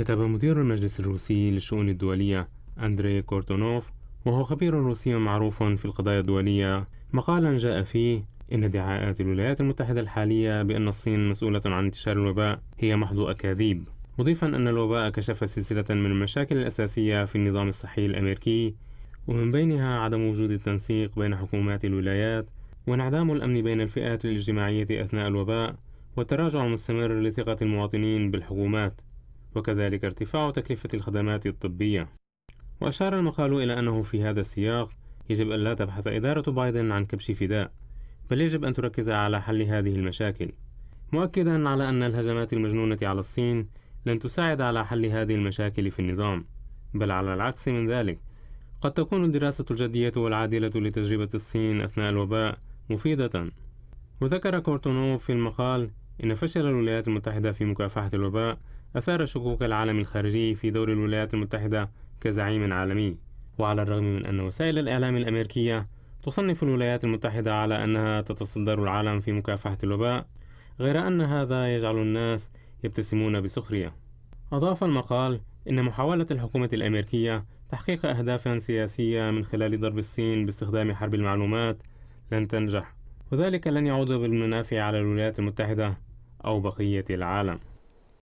كتب مدير المجلس الروسي للشؤون الدولية أندري كورتونوف وهو خبير روسي معروف في القضايا الدولية مقالا جاء فيه إن ادعاءات الولايات المتحدة الحالية بأن الصين مسؤولة عن انتشار الوباء هي محض أكاذيب مضيفا أن الوباء كشف سلسلة من المشاكل الأساسية في النظام الصحي الأمريكي ومن بينها عدم وجود التنسيق بين حكومات الولايات وانعدام الأمن بين الفئات الاجتماعية أثناء الوباء والتراجع المستمر لثقة المواطنين بالحكومات وكذلك ارتفاع تكلفة الخدمات الطبية وأشار المقال إلى أنه في هذا السياق يجب أن لا تبحث إدارة بايدن عن كبش فداء بل يجب أن تركز على حل هذه المشاكل مؤكدا على أن الهجمات المجنونة على الصين لن تساعد على حل هذه المشاكل في النظام بل على العكس من ذلك قد تكون الدراسة الجدية والعادلة لتجربة الصين أثناء الوباء مفيدة وذكر كورتونوف في المقال إن فشل الولايات المتحدة في مكافحة الوباء أثار شكوك العالم الخارجي في دور الولايات المتحدة كزعيم عالمي وعلى الرغم من أن وسائل الإعلام الأمريكية تصنف الولايات المتحدة على أنها تتصدر العالم في مكافحة الوباء غير أن هذا يجعل الناس يبتسمون بسخرية أضاف المقال إن محاولة الحكومة الأمريكية تحقيق أهداف سياسية من خلال ضرب الصين باستخدام حرب المعلومات لن تنجح وذلك لن يعود بالمنافع على الولايات المتحدة أو بقية العالم